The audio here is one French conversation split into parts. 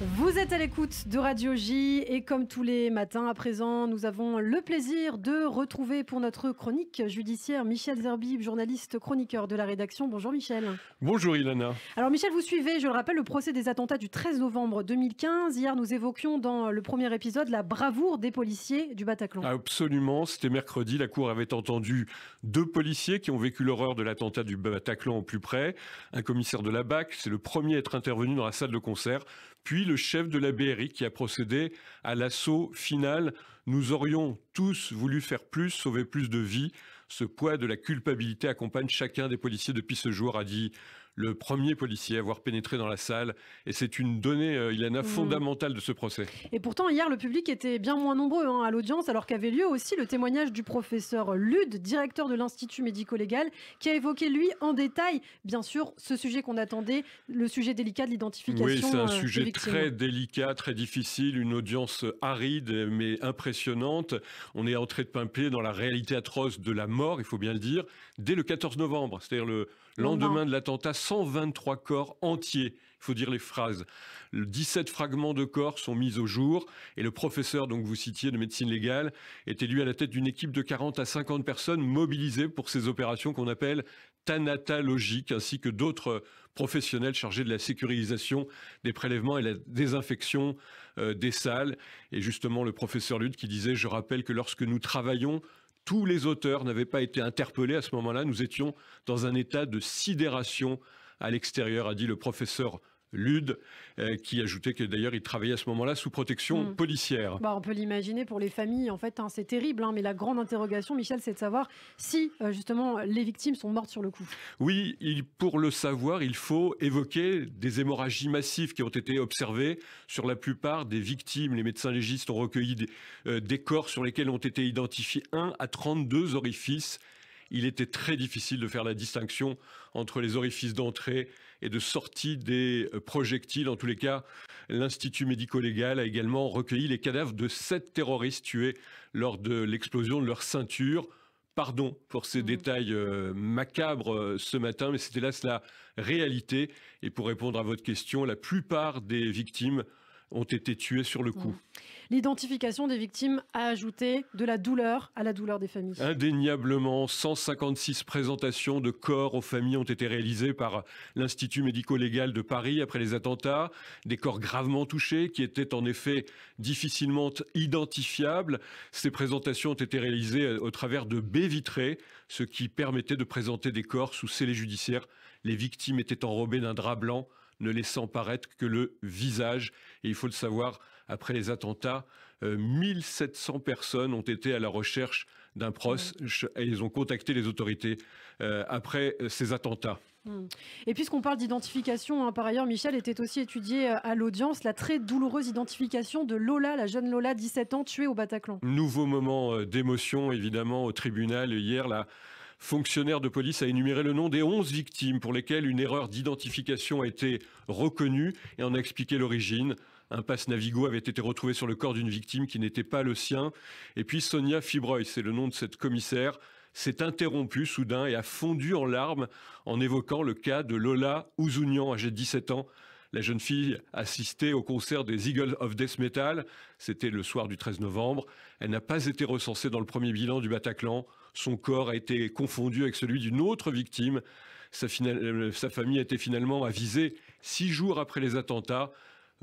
Vous êtes à l'écoute de Radio J et comme tous les matins à présent, nous avons le plaisir de retrouver pour notre chronique judiciaire Michel Zerbib, journaliste chroniqueur de la rédaction. Bonjour Michel. Bonjour Ilana. Alors Michel, vous suivez, je le rappelle, le procès des attentats du 13 novembre 2015. Hier, nous évoquions dans le premier épisode la bravoure des policiers du Bataclan. Absolument, c'était mercredi. La Cour avait entendu deux policiers qui ont vécu l'horreur de l'attentat du Bataclan au plus près. Un commissaire de la BAC, c'est le premier à être intervenu dans la salle de concert, puis le chef de la BRI qui a procédé à l'assaut final. Nous aurions tous voulu faire plus, sauver plus de vies. Ce poids de la culpabilité accompagne chacun des policiers depuis ce jour, a dit le premier policier à avoir pénétré dans la salle. Et c'est une donnée, euh, il en a, mm. fondamentale de ce procès. Et pourtant, hier, le public était bien moins nombreux hein, à l'audience, alors qu'avait lieu aussi le témoignage du professeur Lude, directeur de l'Institut médico-légal, qui a évoqué, lui, en détail, bien sûr, ce sujet qu'on attendait, le sujet délicat de l'identification. Oui, c'est un euh, sujet très délicat, très difficile, une audience aride, mais impressionnante. On est entré de pimper dans la réalité atroce de la mort, il faut bien le dire, dès le 14 novembre, c'est-à-dire le lendemain de l'attentat 123 corps entiers. Il faut dire les phrases. 17 fragments de corps sont mis au jour et le professeur, donc vous citiez, de médecine légale, était lui à la tête d'une équipe de 40 à 50 personnes mobilisées pour ces opérations qu'on appelle logique ainsi que d'autres professionnels chargés de la sécurisation des prélèvements et la désinfection euh, des salles. Et justement, le professeur Lutte qui disait, je rappelle que lorsque nous travaillons, tous les auteurs n'avaient pas été interpellés à ce moment-là. Nous étions dans un état de sidération à l'extérieur, a dit le professeur Lude, euh, qui ajoutait que d'ailleurs il travaillait à ce moment-là sous protection hmm. policière. Bah, on peut l'imaginer pour les familles, en fait, hein, c'est terrible, hein, mais la grande interrogation, Michel, c'est de savoir si euh, justement les victimes sont mortes sur le coup. Oui, pour le savoir, il faut évoquer des hémorragies massives qui ont été observées sur la plupart des victimes. Les médecins légistes ont recueilli des, euh, des corps sur lesquels ont été identifiés 1 à 32 orifices il était très difficile de faire la distinction entre les orifices d'entrée et de sortie des euh, projectiles. En tous les cas, l'Institut médico-légal a également recueilli les cadavres de sept terroristes tués lors de l'explosion de leur ceinture. Pardon pour ces mmh. détails euh, macabres euh, ce matin, mais c'était là la réalité. Et pour répondre à votre question, la plupart des victimes ont été tuées sur le mmh. coup l'identification des victimes a ajouté de la douleur à la douleur des familles. Indéniablement, 156 présentations de corps aux familles ont été réalisées par l'Institut médico-légal de Paris après les attentats. Des corps gravement touchés qui étaient en effet difficilement identifiables. Ces présentations ont été réalisées euh, au travers de baies vitrées, ce qui permettait de présenter des corps sous scellés judiciaires. Les victimes étaient enrobées d'un drap blanc ne laissant paraître que le visage. Et il faut le savoir, après les attentats, 1700 euh, personnes ont été à la recherche d'un proche mmh. et ils ont contacté les autorités euh, après euh, ces attentats. Mmh. Et puisqu'on parle d'identification, hein, par ailleurs, Michel était aussi étudié à l'audience la très douloureuse identification de Lola, la jeune Lola, 17 ans, tuée au Bataclan. Nouveau moment d'émotion, évidemment, au tribunal. Hier, la fonctionnaire de police a énuméré le nom des 11 victimes pour lesquelles une erreur d'identification a été reconnue et en a expliqué l'origine. Un passe Navigo avait été retrouvé sur le corps d'une victime qui n'était pas le sien. Et puis Sonia Fibreuil, c'est le nom de cette commissaire, s'est interrompue soudain et a fondu en larmes en évoquant le cas de Lola Ouzounian, âgée de 17 ans, la jeune fille assistait au concert des Eagles of Death Metal. C'était le soir du 13 novembre. Elle n'a pas été recensée dans le premier bilan du Bataclan. Son corps a été confondu avec celui d'une autre victime. Sa, euh, sa famille a été finalement avisée six jours après les attentats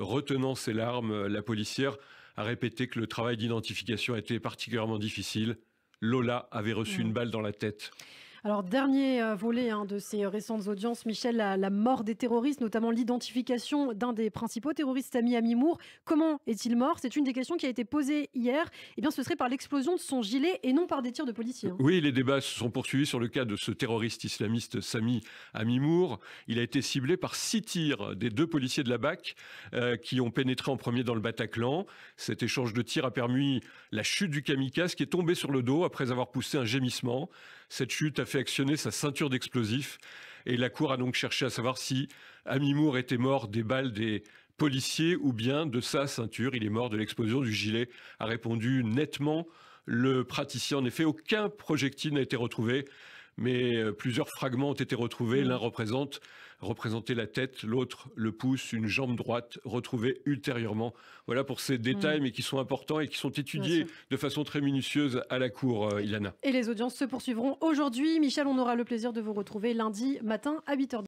retenant ses larmes, la policière a répété que le travail d'identification était particulièrement difficile. Lola avait reçu mm. une balle dans la tête. Alors, dernier euh, volet hein, de ces récentes audiences, Michel, la, mort des terroristes, notamment l'identification d'un des principaux terroristes, Sami Amimour. Comment est-il mort C'est une des questions qui a été posée hier. Eh bien, ce serait par l'explosion de son gilet et non par des tirs de policiers. Hein. Oui, les débats se sont poursuivis sur le cas de ce terroriste islamiste, Sami Amimour. Il a été ciblé par six tirs des deux policiers de la BAC euh, qui ont pénétré en premier dans le Bataclan. Cet échange de tirs a permis la chute du kamikaze qui est tombé sur le dos après avoir poussé un gémissement. Cette chute a fait actionné sa ceinture d'explosifs et la Cour a donc cherché à savoir si Amimour était mort des balles des policiers ou bien de sa ceinture. Il est mort de l'explosion du gilet, a répondu nettement le praticien. En effet, aucun projectile n'a été retrouvé mais euh, plusieurs fragments ont été retrouvés. Mmh. L'un représente la tête, l'autre le pouce, une jambe droite retrouvée ultérieurement. Voilà pour ces détails, mmh. mais qui sont importants et qui sont étudiés de façon très minutieuse à la cour, euh, Ilana. Et les audiences se poursuivront aujourd'hui. Michel, on aura le plaisir de vous retrouver lundi matin à 8h.